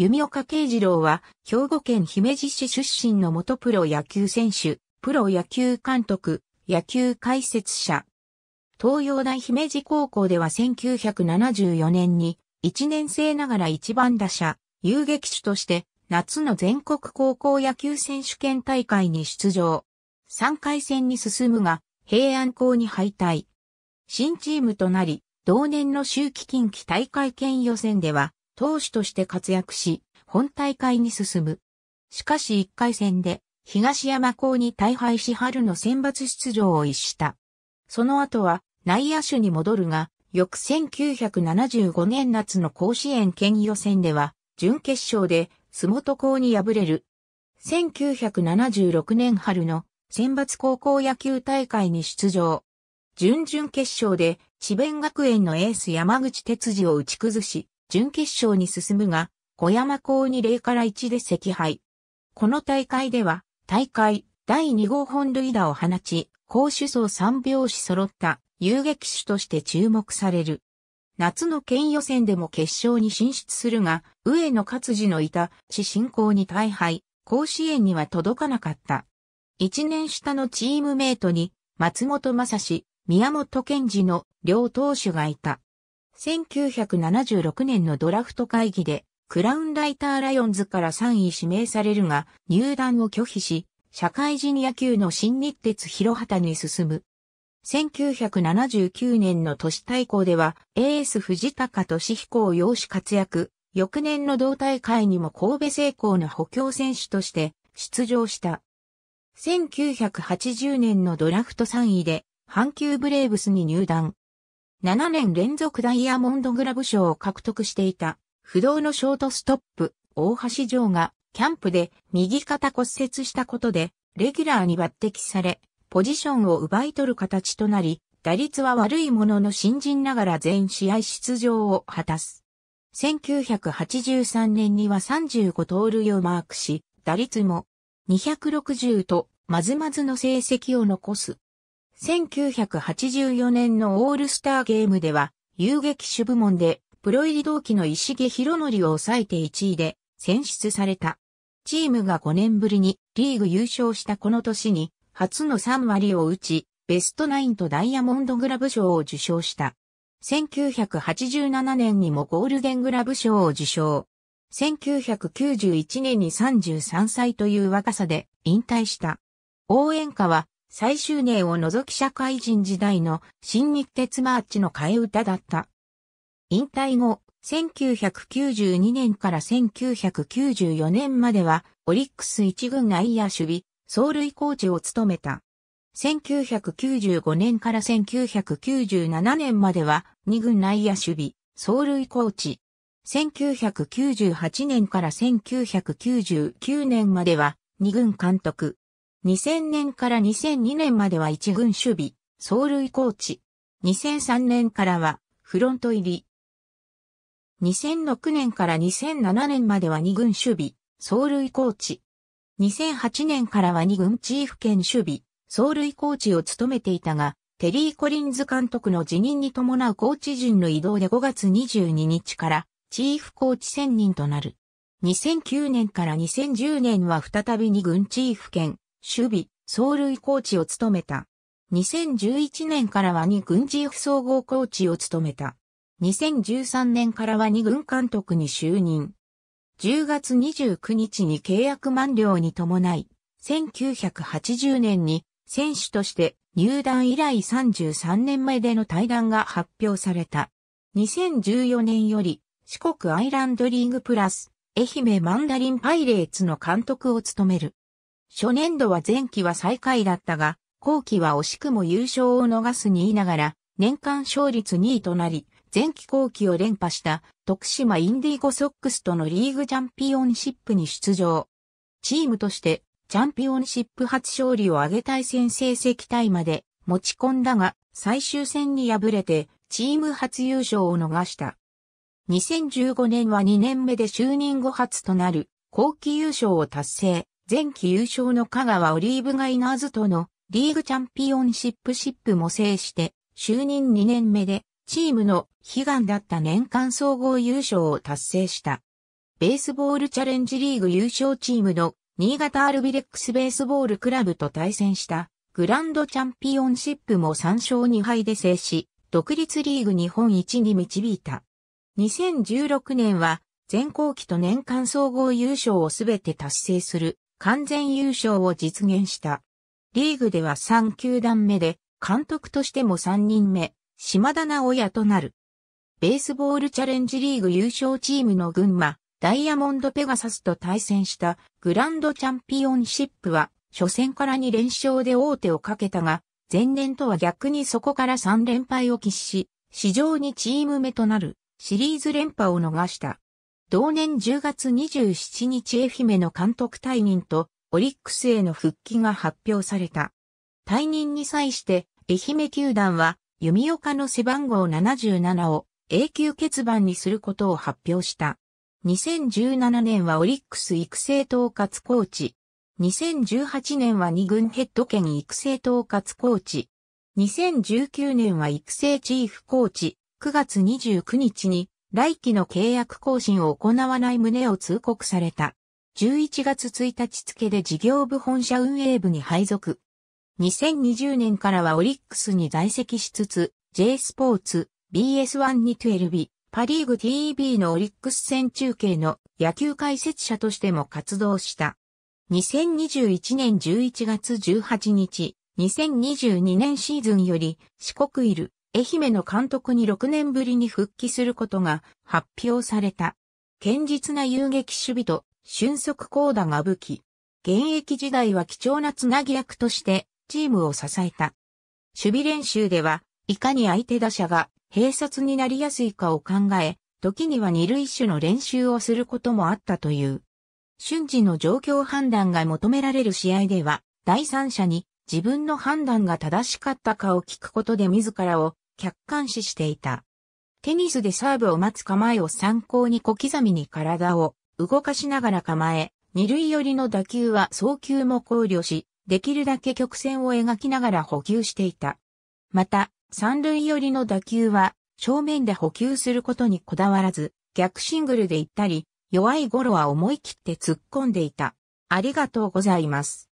弓岡慶次郎は、兵庫県姫路市出身の元プロ野球選手、プロ野球監督、野球解説者。東洋大姫路高校では1974年に、1年生ながら一番打者、遊撃手として、夏の全国高校野球選手権大会に出場。3回戦に進むが、平安校に敗退。新チームとなり、同年の秋季近畿大会県予選では、投手として活躍し、本大会に進む。しかし1回戦で、東山港に大敗し春の選抜出場を逸した。その後は内野手に戻るが、翌1975年夏の甲子園県予選では、準決勝で相本港に敗れる。1976年春の選抜高校野球大会に出場。準々決勝で智弁学園のエース山口哲司を打ち崩し、準決勝に進むが、小山港に0から1で惜敗。この大会では、大会第2号本塁打を放ち、高手層3拍子揃った遊撃手として注目される。夏の県予選でも決勝に進出するが、上野勝次のいた市振興に大敗、甲子園には届かなかった。一年下のチームメイトに、松本正史、宮本賢治の両投手がいた。1976年のドラフト会議で、クラウンライターライオンズから3位指名されるが、入団を拒否し、社会人野球の新日鉄広畑に進む。1979年の都市対抗では、エース藤高俊彦を養子活躍、翌年の同大会にも神戸成功の補強選手として出場した。1980年のドラフト3位で、阪急ブレーブスに入団。7年連続ダイヤモンドグラブ賞を獲得していた、不動のショートストップ、大橋城が、キャンプで右肩骨折したことで、レギュラーに抜擢され、ポジションを奪い取る形となり、打率は悪いものの新人ながら全試合出場を果たす。1983年には35盗塁をマークし、打率も260とまずまずの成績を残す。1984年のオールスターゲームでは、遊撃手部門で、プロ入り同期の石毛博則を抑えて1位で、選出された。チームが5年ぶりにリーグ優勝したこの年に、初の3割を打ち、ベストナインとダイヤモンドグラブ賞を受賞した。1987年にもゴールデングラブ賞を受賞。1991年に33歳という若さで引退した。応援歌は最終年を除き社会人時代の新日鉄マーチの替え歌だった。引退後、1992年から1994年までは、オリックス一軍外野守備、走塁コーチを務めた。1995年から1997年までは、二軍内野守備、走塁コーチ。1998年から1999年までは、二軍監督。2000年から2002年までは一軍守備、走塁コーチ。2003年からはフロント入り。2006年から2007年までは二軍守備、走塁コーチ。2008年からは二軍チーフ兼守備、走塁コーチを務めていたが、テリー・コリンズ監督の辞任に伴うコーチ陣の移動で5月22日からチーフコーチ専任となる。2009年から2010年は再び二軍チーフ兼守備、走塁コーチを務めた。2011年からは2軍事ー総合コーチを務めた。2013年からは2軍監督に就任。10月29日に契約満了に伴い、1980年に選手として入団以来33年前での対談が発表された。2014年より四国アイランドリーグプラス愛媛マンダリンパイレーツの監督を務める。初年度は前期は最下位だったが、後期は惜しくも優勝を逃すに言いながら、年間勝率2位となり、前期後期を連覇した徳島インディーゴソックスとのリーグチャンピオンシップに出場。チームとしてチャンピオンシップ初勝利を挙げ対戦成績席イまで持ち込んだが最終戦に敗れてチーム初優勝を逃した。2015年は2年目で就任後初となる後期優勝を達成。前期優勝の香川オリーブガイナーズとのリーグチャンピオンシップシップも制して、就任2年目でチームの悲願だった年間総合優勝を達成した。ベースボールチャレンジリーグ優勝チームの新潟アルビレックスベースボールクラブと対戦したグランドチャンピオンシップも3勝2敗で制し、独立リーグ日本一に導いた。2016年は前後期と年間総合優勝をすべて達成する完全優勝を実現した。リーグでは3球団目で、監督としても3人目、島田直也となる。ベースボールチャレンジリーグ優勝チームの群馬、ダイヤモンドペガサスと対戦したグランドチャンピオンシップは、初戦から2連勝で王手をかけたが、前年とは逆にそこから3連敗を喫し、史上2チーム目となるシリーズ連覇を逃した。同年10月27日愛媛の監督退任とオリックスへの復帰が発表された。退任に際して愛媛球団は弓岡の背番号77を永久欠番にすることを発表した。2017年はオリックス育成統括コーチ。2018年は二軍ヘッド兼育成統括コーチ。2019年は育成チーフコーチ。9月29日に来期の契約更新を行わない旨を通告された。11月1日付で事業部本社運営部に配属。2020年からはオリックスに在籍しつつ、J スポーツ、BS1 に12日、パリーグ TV のオリックス戦中継の野球解説者としても活動した。2021年11月18日、2022年シーズンより四国いる愛媛の監督に6年ぶりに復帰することが発表された。堅実な遊撃守備と俊足高打が武器。現役時代は貴重なつなぎ役としてチームを支えた。守備練習では、いかに相手打者が併殺になりやすいかを考え、時には二塁手の練習をすることもあったという。瞬時の状況判断が求められる試合では、第三者に自分の判断が正しかったかを聞くことで自らを客観視していた。テニスでサーブを待つ構えを参考に小刻みに体を動かしながら構え、二塁寄りの打球は送球も考慮し、できるだけ曲線を描きながら補給していた。また、三塁寄りの打球は正面で補給することにこだわらず、逆シングルで行ったり、弱い頃は思い切って突っ込んでいた。ありがとうございます。